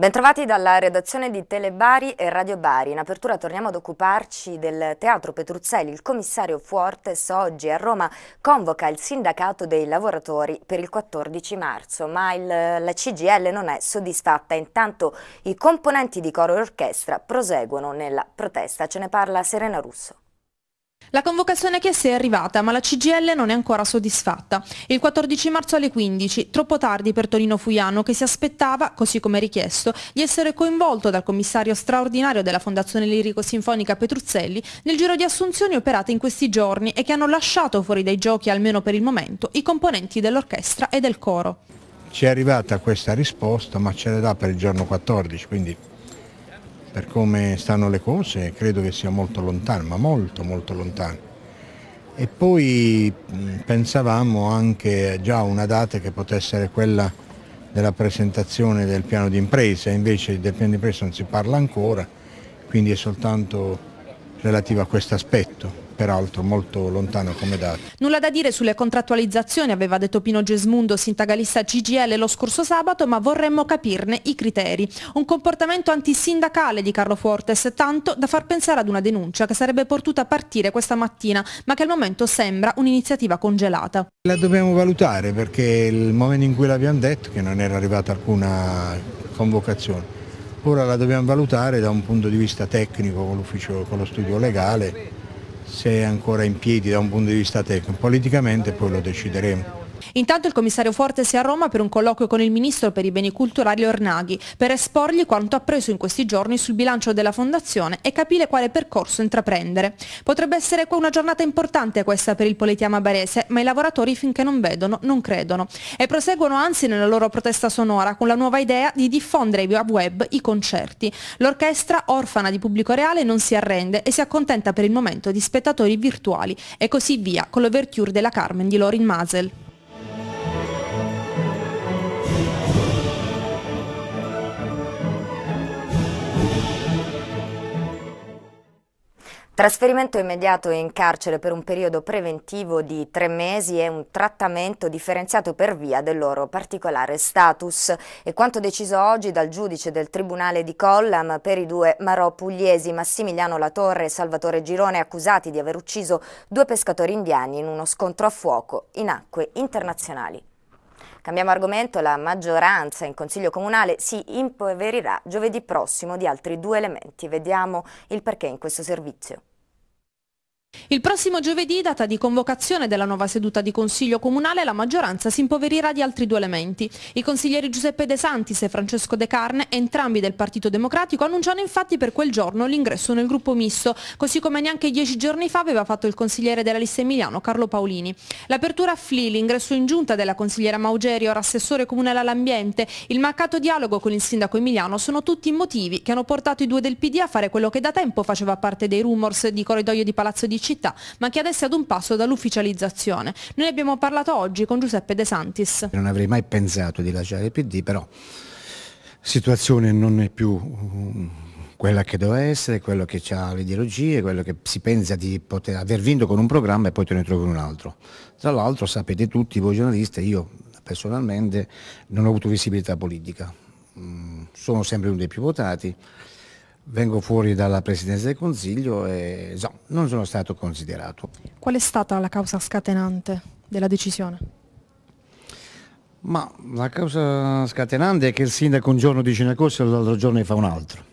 Bentrovati dalla redazione di Telebari e Radio Bari. In apertura torniamo ad occuparci del Teatro Petruzzelli. Il commissario Fuortes oggi a Roma convoca il sindacato dei lavoratori per il 14 marzo, ma il, la CGL non è soddisfatta. Intanto i componenti di coro e orchestra proseguono nella protesta. Ce ne parla Serena Russo. La convocazione a Chiese è arrivata, ma la CGL non è ancora soddisfatta. Il 14 marzo alle 15, troppo tardi per Tonino Fuiano che si aspettava, così come richiesto, di essere coinvolto dal commissario straordinario della Fondazione Lirico-Sinfonica Petruzzelli nel giro di assunzioni operate in questi giorni e che hanno lasciato fuori dai giochi, almeno per il momento, i componenti dell'orchestra e del coro. Ci è arrivata questa risposta, ma ce l'è da per il giorno 14, quindi per come stanno le cose credo che sia molto lontano, ma molto molto lontano. E poi pensavamo anche già a una data che potesse essere quella della presentazione del piano di impresa, invece del piano di impresa non si parla ancora, quindi è soltanto relativo a questo aspetto peraltro molto lontano come dato. Nulla da dire sulle contrattualizzazioni, aveva detto Pino Gesmundo, sindacalista CGL lo scorso sabato, ma vorremmo capirne i criteri. Un comportamento antisindacale di Carlo Fortes, tanto da far pensare ad una denuncia che sarebbe potuta partire questa mattina, ma che al momento sembra un'iniziativa congelata. La dobbiamo valutare perché il momento in cui l'abbiamo detto che non era arrivata alcuna convocazione. Ora la dobbiamo valutare da un punto di vista tecnico con l'ufficio, con lo studio legale se è ancora in piedi da un punto di vista tecnico. Politicamente poi lo decideremo. Intanto il commissario Forte si è a Roma per un colloquio con il ministro per i beni culturali Ornaghi per esporgli quanto appreso in questi giorni sul bilancio della fondazione e capire quale percorso intraprendere. Potrebbe essere una giornata importante questa per il Politiama barese, ma i lavoratori finché non vedono non credono e proseguono anzi nella loro protesta sonora con la nuova idea di diffondere via web i concerti. L'orchestra, orfana di pubblico reale, non si arrende e si accontenta per il momento di spettatori virtuali e così via con l'overture della Carmen di Lorin Masel. Trasferimento immediato in carcere per un periodo preventivo di tre mesi e un trattamento differenziato per via del loro particolare status. E quanto deciso oggi dal giudice del Tribunale di Collam per i due Marò pugliesi Massimiliano Latorre e Salvatore Girone accusati di aver ucciso due pescatori indiani in uno scontro a fuoco in acque internazionali. Cambiamo argomento, la maggioranza in Consiglio Comunale si impoverirà giovedì prossimo di altri due elementi. Vediamo il perché in questo servizio. Il prossimo giovedì, data di convocazione della nuova seduta di Consiglio Comunale, la maggioranza si impoverirà di altri due elementi. I consiglieri Giuseppe De Santis e Francesco De Carne, entrambi del Partito Democratico, annunciano infatti per quel giorno l'ingresso nel gruppo misto, così come neanche dieci giorni fa aveva fatto il consigliere della lista Emiliano Carlo Paolini. L'apertura a FLI, l'ingresso in giunta della consigliera Maugeri, ora assessore comunale all'ambiente, il mancato dialogo con il sindaco Emiliano sono tutti motivi che hanno portato i due del PD a fare quello che da tempo faceva parte dei rumors di corridoio di Palazzo di città, ma che adesso è ad un passo dall'ufficializzazione. Noi abbiamo parlato oggi con Giuseppe De Santis. Non avrei mai pensato di lasciare il PD, però situazione non è più mm, quella che doveva essere, quello che ha le ideologie, quello che si pensa di poter aver vinto con un programma e poi te ne trovi un altro. Tra l'altro sapete tutti voi giornalisti, io personalmente non ho avuto visibilità politica, mm, sono sempre uno dei più votati, vengo fuori dalla Presidenza del Consiglio e no, non sono stato considerato. Qual è stata la causa scatenante della decisione? Ma la causa scatenante è che il sindaco un giorno dice una cosa e l'altro giorno ne fa un altro.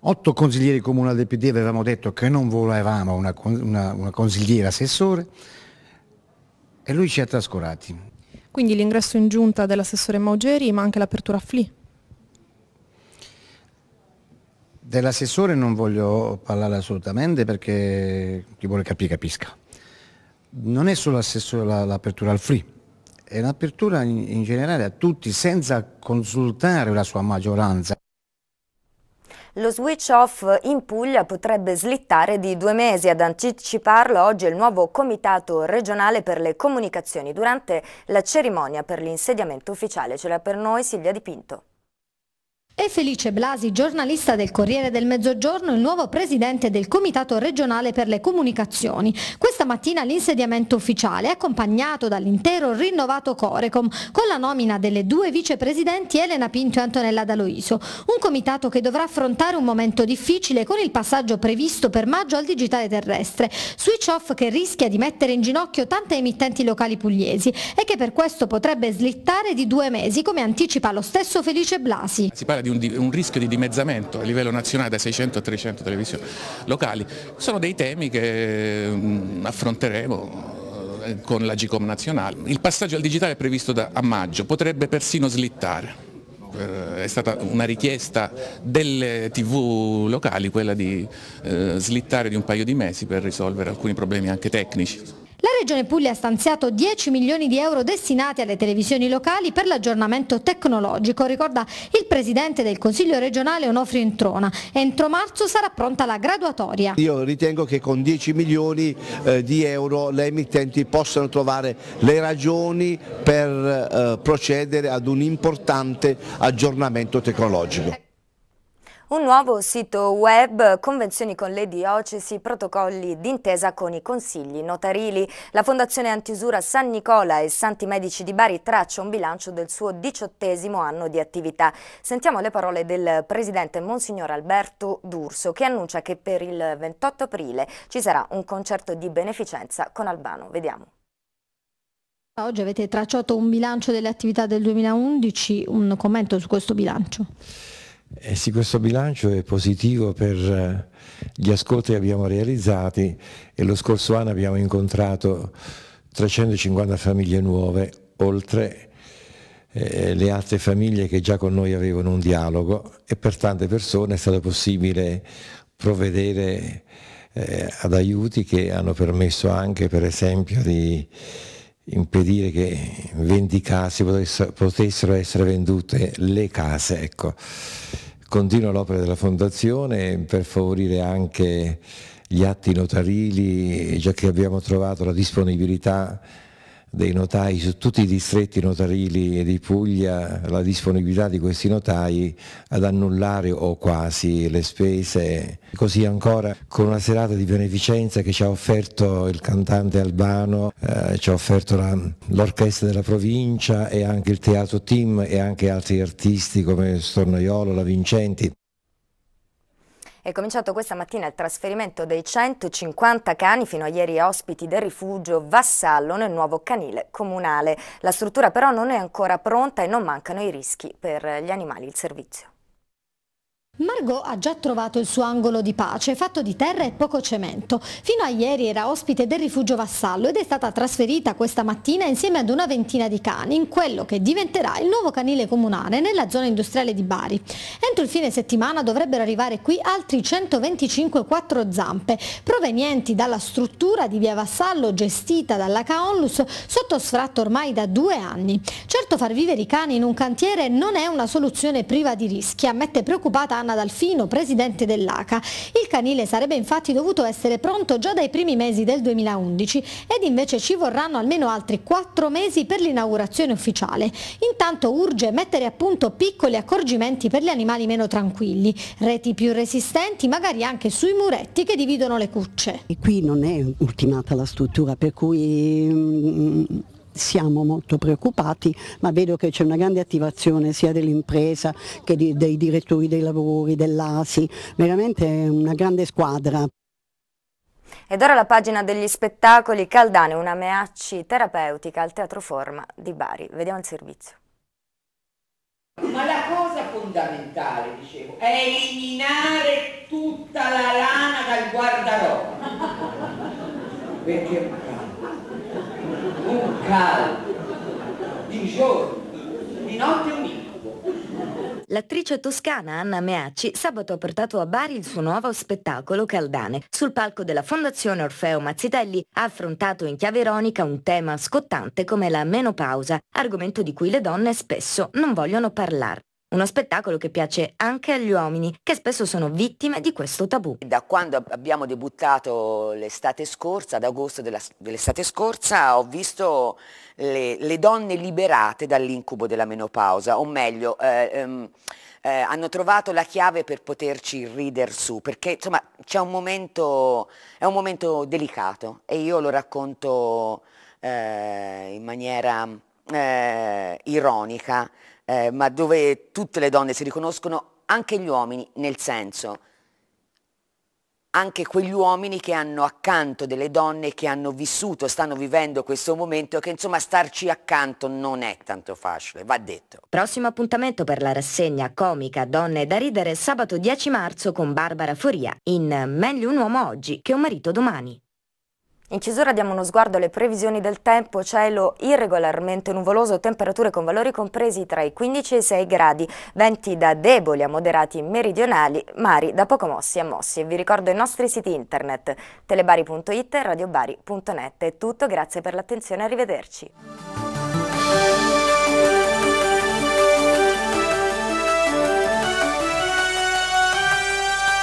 Otto consiglieri comunali del PD avevamo detto che non volevamo una, una, una consigliera assessore e lui ci ha trascurati. Quindi l'ingresso in giunta dell'assessore Maugeri ma anche l'apertura a FLI? Dell'assessore non voglio parlare assolutamente perché chi vuole capire capisca. Non è solo l'apertura al free, è un'apertura in, in generale a tutti senza consultare la sua maggioranza. Lo switch off in Puglia potrebbe slittare di due mesi. Ad anticiparlo oggi il nuovo Comitato regionale per le comunicazioni durante la cerimonia per l'insediamento ufficiale. Ce l'ha per noi Silvia Dipinto. È Felice Blasi, giornalista del Corriere del Mezzogiorno, il nuovo presidente del Comitato regionale per le comunicazioni. Questa mattina l'insediamento ufficiale è accompagnato dall'intero rinnovato Corecom con la nomina delle due vicepresidenti Elena Pinto e Antonella D'Aloiso. Un comitato che dovrà affrontare un momento difficile con il passaggio previsto per maggio al digitale terrestre, switch off che rischia di mettere in ginocchio tante emittenti locali pugliesi e che per questo potrebbe slittare di due mesi come anticipa lo stesso Felice Blasi di un, un, rischio di dimezzamento a livello nazionale da 600 a 300 televisioni locali. Sono dei temi che mh, mm, affronteremo eh, con la GCOM nazionale. Il passaggio al digitale è previsto da, a maggio, potrebbe persino slittare. Eh, è stata una richiesta delle tv locali quella di eh, slittare di un paio di mesi per risolvere alcuni problemi anche tecnici. Regione Puglia ha stanziato 10 milioni di euro destinati alle televisioni locali per l'aggiornamento tecnologico, ricorda il Presidente del Consiglio regionale Onofrio Introna. Entro marzo sarà pronta la graduatoria. Io ritengo che con 10 milioni eh, di euro le emittenti possano trovare le ragioni per eh, procedere ad un importante aggiornamento tecnologico. Un nuovo sito web, convenzioni con le diocesi, protocolli d'intesa con i consigli notarili. La Fondazione Antiusura San Nicola e Santi Medici di Bari traccia un bilancio del suo diciottesimo anno di attività. Sentiamo le parole del presidente Monsignor Alberto D'Urso che annuncia che per il 28 aprile ci sarà un concerto di beneficenza con Albano. Vediamo. Oggi avete tracciato un bilancio delle attività del 2011, un commento su questo bilancio. E sì, questo bilancio è positivo per eh, gli ascolti che abbiamo realizzati e lo scorso anno abbiamo incontrato 350 famiglie nuove, oltre eh, le altre famiglie che già con noi avevano un dialogo e per tante persone è stato possibile provvedere eh, ad aiuti che hanno permesso anche per esempio di impedire che vendicarsi potessero, potessero essere vendute le case. Ecco. Continua l'opera della Fondazione per favorire anche gli atti notarili, già che abbiamo trovato la disponibilità dei notai su tutti i distretti notarili di Puglia, la disponibilità di questi notai ad annullare o quasi le spese, così ancora con una serata di beneficenza che ci ha offerto il cantante albano, eh, ci ha offerto l'orchestra della provincia e anche il teatro team e anche altri artisti come Stornaiolo, La Vincenti, è cominciato questa mattina il trasferimento dei 150 cani fino a ieri ospiti del rifugio Vassallo nel nuovo canile comunale. La struttura però non è ancora pronta e non mancano i rischi per gli animali il servizio. Margot ha già trovato il suo angolo di pace, fatto di terra e poco cemento. Fino a ieri era ospite del rifugio vassallo ed è stata trasferita questa mattina insieme ad una ventina di cani in quello che diventerà il nuovo canile comunale nella zona industriale di Bari. Entro il fine settimana dovrebbero arrivare qui altri 125 quattro zampe, provenienti dalla struttura di via Vassallo gestita dalla Caonlus sotto sfratto ormai da due anni. Certo far vivere i cani in un cantiere non è una soluzione priva di rischi, ammette preoccupata Anna Anna Dalfino, presidente dell'ACA. Il canile sarebbe infatti dovuto essere pronto già dai primi mesi del 2011 ed invece ci vorranno almeno altri quattro mesi per l'inaugurazione ufficiale. Intanto urge mettere a punto piccoli accorgimenti per gli animali meno tranquilli, reti più resistenti magari anche sui muretti che dividono le cucce. E qui non è ultimata la struttura per cui mm, siamo molto preoccupati, ma vedo che c'è una grande attivazione sia dell'impresa che di, dei direttori dei lavori, dell'ASI, veramente una grande squadra. Ed ora la pagina degli spettacoli Caldane, una meacci terapeutica al Teatro Forma di Bari. Vediamo il servizio. Ma la cosa fondamentale, dicevo, è eliminare tutta la lana dal guardaroba. Perché un caldo, di giorno, di notte un L'attrice toscana Anna Meacci sabato ha portato a Bari il suo nuovo spettacolo Caldane. Sul palco della Fondazione Orfeo Mazzitelli ha affrontato in chiave ironica un tema scottante come la menopausa, argomento di cui le donne spesso non vogliono parlare. Uno spettacolo che piace anche agli uomini, che spesso sono vittime di questo tabù. Da quando abbiamo debuttato l'estate scorsa, ad agosto dell'estate scorsa, ho visto le, le donne liberate dall'incubo della menopausa, o meglio, eh, ehm, eh, hanno trovato la chiave per poterci ridere su, perché insomma c'è un momento, è un momento delicato e io lo racconto eh, in maniera eh, ironica eh, ma dove tutte le donne si riconoscono, anche gli uomini, nel senso, anche quegli uomini che hanno accanto delle donne che hanno vissuto, stanno vivendo questo momento, che insomma starci accanto non è tanto facile, va detto. Prossimo appuntamento per la rassegna comica Donne da ridere sabato 10 marzo con Barbara Foria in Meglio un uomo oggi che un marito domani. In chiusura diamo uno sguardo alle previsioni del tempo, cielo irregolarmente nuvoloso, temperature con valori compresi tra i 15 e i 6 gradi, venti da deboli a moderati meridionali, mari da poco mossi a mossi. Vi ricordo i nostri siti internet telebari.it e radiobari.net. È tutto, grazie per l'attenzione, arrivederci.